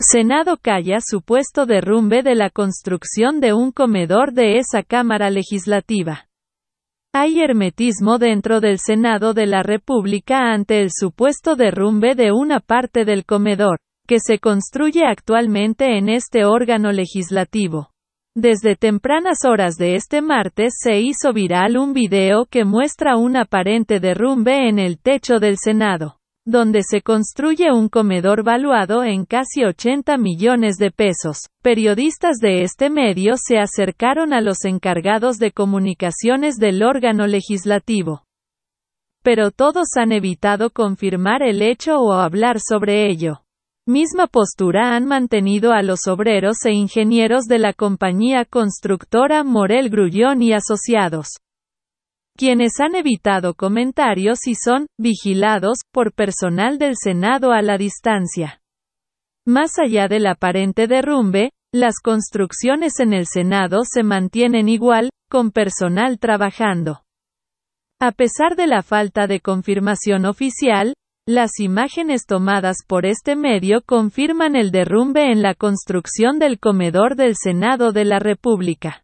Senado calla supuesto derrumbe de la construcción de un comedor de esa Cámara Legislativa. Hay hermetismo dentro del Senado de la República ante el supuesto derrumbe de una parte del comedor, que se construye actualmente en este órgano legislativo. Desde tempranas horas de este martes se hizo viral un video que muestra un aparente derrumbe en el techo del Senado donde se construye un comedor valuado en casi 80 millones de pesos. Periodistas de este medio se acercaron a los encargados de comunicaciones del órgano legislativo. Pero todos han evitado confirmar el hecho o hablar sobre ello. Misma postura han mantenido a los obreros e ingenieros de la compañía constructora Morel Grullón y Asociados quienes han evitado comentarios y son vigilados por personal del Senado a la distancia. Más allá del aparente derrumbe, las construcciones en el Senado se mantienen igual, con personal trabajando. A pesar de la falta de confirmación oficial, las imágenes tomadas por este medio confirman el derrumbe en la construcción del comedor del Senado de la República.